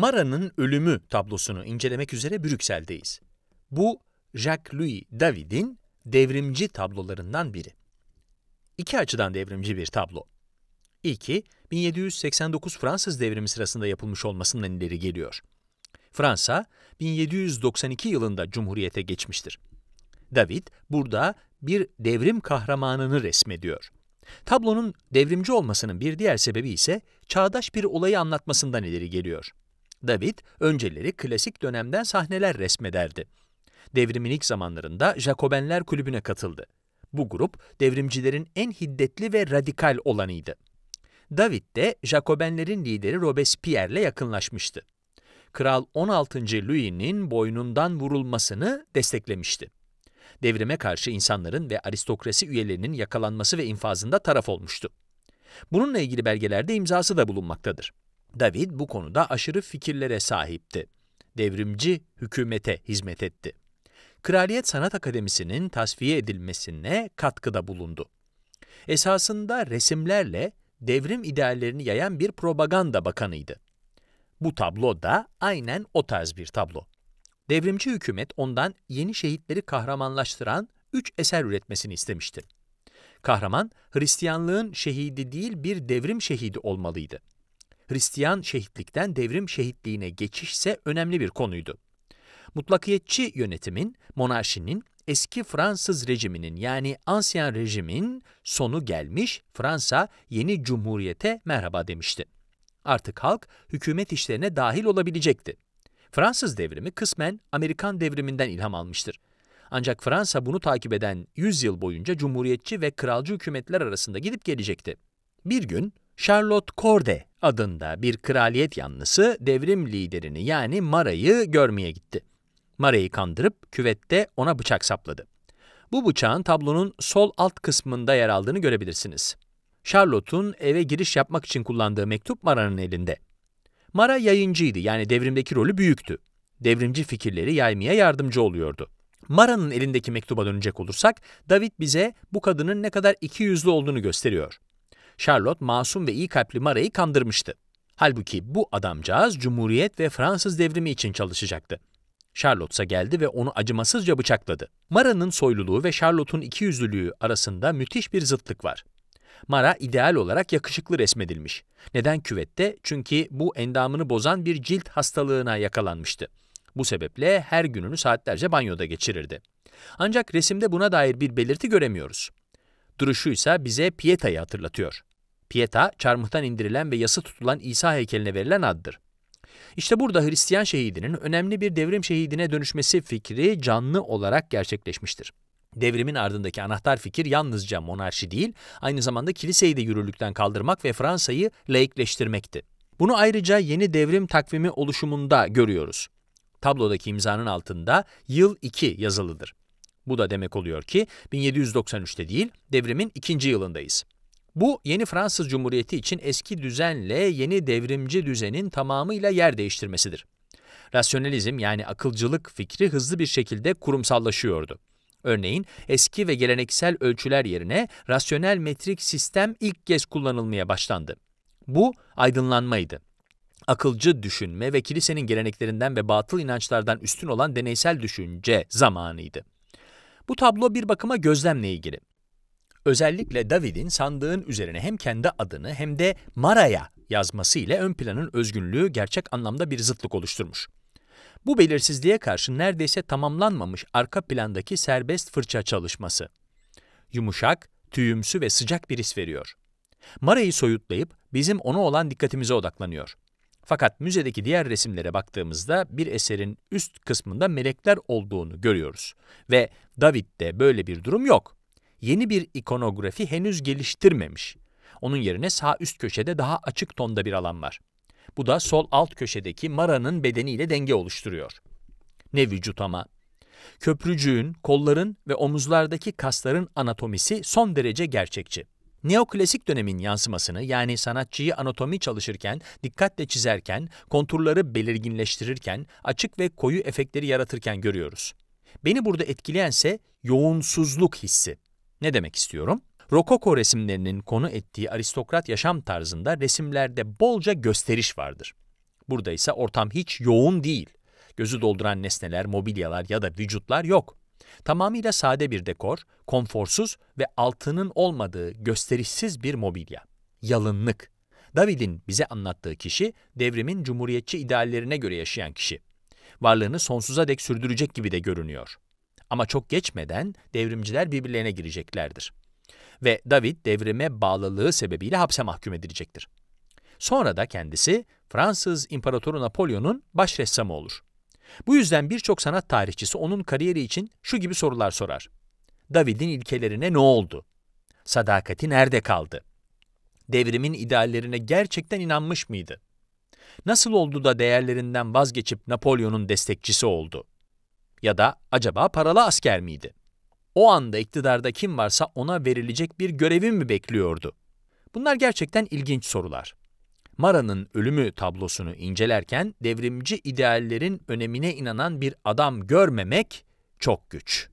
Mara'nın ölümü tablosunu incelemek üzere Brüksel'deyiz. Bu Jacques-Louis David'in devrimci tablolarından biri. İki açıdan devrimci bir tablo. İlki, 1789 Fransız devrimi sırasında yapılmış olmasından ileri geliyor. Fransa, 1792 yılında Cumhuriyete geçmiştir. David, burada bir devrim kahramanını resmediyor. Tablonun devrimci olmasının bir diğer sebebi ise çağdaş bir olayı anlatmasından ileri geliyor. David, önceleri klasik dönemden sahneler resmederdi. Devrimin ilk zamanlarında Jacobenler kulübüne katıldı. Bu grup, devrimcilerin en hiddetli ve radikal olanıydı. David de Jacobenlerin lideri Robespierre'le yakınlaşmıştı. Kral 16. Louis'nin boynundan vurulmasını desteklemişti. Devrime karşı insanların ve aristokrasi üyelerinin yakalanması ve infazında taraf olmuştu. Bununla ilgili belgelerde imzası da bulunmaktadır. David bu konuda aşırı fikirlere sahipti. Devrimci hükümete hizmet etti. Kraliyet Sanat Akademisi'nin tasfiye edilmesine katkıda bulundu. Esasında resimlerle devrim ideallerini yayan bir propaganda bakanıydı. Bu tablo da aynen o tarz bir tablo. Devrimci hükümet ondan yeni şehitleri kahramanlaştıran üç eser üretmesini istemişti. Kahraman, Hristiyanlığın şehidi değil bir devrim şehidi olmalıydı. Hristiyan şehitlikten devrim şehitliğine geçişse önemli bir konuydu. Mutlakiyetçi yönetimin, monarşinin, eski Fransız rejiminin yani Ansyen rejimin sonu gelmiş, Fransa yeni cumhuriyete merhaba demişti. Artık halk hükümet işlerine dahil olabilecekti. Fransız devrimi kısmen Amerikan devriminden ilham almıştır. Ancak Fransa bunu takip eden 100 yıl boyunca cumhuriyetçi ve kralcı hükümetler arasında gidip gelecekti. Bir gün Charlotte Corday adında bir kraliyet yanlısı devrim liderini yani Mara'yı görmeye gitti. Mara'yı kandırıp küvette ona bıçak sapladı. Bu bıçağın tablonun sol alt kısmında yer aldığını görebilirsiniz. Charlotte'un eve giriş yapmak için kullandığı mektup Mara'nın elinde. Mara yayıncıydı yani devrimdeki rolü büyüktü. Devrimci fikirleri yaymaya yardımcı oluyordu. Mara'nın elindeki mektuba dönecek olursak, David bize bu kadının ne kadar iki yüzlü olduğunu gösteriyor. Charlotte masum ve iyi kalpli Mara'yı kandırmıştı. Halbuki bu adamcağız Cumhuriyet ve Fransız devrimi için çalışacaktı. Charlotte ise geldi ve onu acımasızca bıçakladı. Mara'nın soyluluğu ve Charlotte'un ikiyüzlülüğü arasında müthiş bir zıtlık var. Mara ideal olarak yakışıklı resmedilmiş. Neden küvette? Çünkü bu endamını bozan bir cilt hastalığına yakalanmıştı. Bu sebeple her gününü saatlerce banyoda geçirirdi. Ancak resimde buna dair bir belirti göremiyoruz. Duruşu ise bize Pieta'yı hatırlatıyor. Pieta, çarmıhtan indirilen ve yası tutulan İsa heykeline verilen addır. İşte burada Hristiyan şehidinin önemli bir devrim şehidine dönüşmesi fikri canlı olarak gerçekleşmiştir. Devrimin ardındaki anahtar fikir yalnızca monarşi değil, aynı zamanda kiliseyi de yürürlükten kaldırmak ve Fransa'yı laikleştirmekti. Bunu ayrıca yeni devrim takvimi oluşumunda görüyoruz. Tablodaki imzanın altında yıl 2 yazılıdır. Bu da demek oluyor ki 1793'te değil, devrimin ikinci yılındayız. Bu yeni Fransız Cumhuriyeti için eski düzenle yeni devrimci düzenin tamamıyla yer değiştirmesidir. Rasyonalizm yani akılcılık fikri hızlı bir şekilde kurumsallaşıyordu. Örneğin eski ve geleneksel ölçüler yerine rasyonel metrik sistem ilk kez kullanılmaya başlandı. Bu aydınlanmaydı. Akılcı düşünme ve kilisenin geleneklerinden ve batıl inançlardan üstün olan deneysel düşünce zamanıydı. Bu tablo bir bakıma gözlemle ilgili. Özellikle David'in sandığın üzerine hem kendi adını hem de Mara'ya yazması ile ön planın özgünlüğü gerçek anlamda bir zıtlık oluşturmuş. Bu belirsizliğe karşı neredeyse tamamlanmamış arka plandaki serbest fırça çalışması. Yumuşak, tüyümsü ve sıcak bir his veriyor. Mara'yı soyutlayıp bizim ona olan dikkatimize odaklanıyor. Fakat müzedeki diğer resimlere baktığımızda bir eserin üst kısmında melekler olduğunu görüyoruz. Ve David'de böyle bir durum yok yeni bir ikonografi henüz geliştirmemiş. Onun yerine sağ üst köşede daha açık tonda bir alan var. Bu da sol alt köşedeki Mara'nın bedeniyle denge oluşturuyor. Ne vücut ama. Köprücüğün, kolların ve omuzlardaki kasların anatomisi son derece gerçekçi. Neoklasik dönemin yansımasını yani sanatçıyı anatomi çalışırken, dikkatle çizerken, konturları belirginleştirirken, açık ve koyu efektleri yaratırken görüyoruz. Beni burada etkileyense yoğunsuzluk hissi. Ne demek istiyorum? Rokoko resimlerinin konu ettiği aristokrat yaşam tarzında resimlerde bolca gösteriş vardır. Burada ise ortam hiç yoğun değil. Gözü dolduran nesneler, mobilyalar ya da vücutlar yok. Tamamıyla sade bir dekor, konforsuz ve altının olmadığı gösterişsiz bir mobilya. Yalınlık. David'in bize anlattığı kişi, devrimin cumhuriyetçi ideallerine göre yaşayan kişi. Varlığını sonsuza dek sürdürecek gibi de görünüyor. Ama çok geçmeden devrimciler birbirlerine gireceklerdir. Ve David devrime bağlılığı sebebiyle hapse mahkum edilecektir. Sonra da kendisi Fransız İmparatoru Napolyon'un baş ressamı olur. Bu yüzden birçok sanat tarihçisi onun kariyeri için şu gibi sorular sorar. David'in ilkelerine ne oldu? Sadakati nerede kaldı? Devrimin ideallerine gerçekten inanmış mıydı? Nasıl oldu da değerlerinden vazgeçip Napolyon'un destekçisi oldu? ya da acaba paralı asker miydi? O anda iktidarda kim varsa ona verilecek bir görevi mi bekliyordu? Bunlar gerçekten ilginç sorular. Mara'nın ölümü tablosunu incelerken devrimci ideallerin önemine inanan bir adam görmemek çok güç.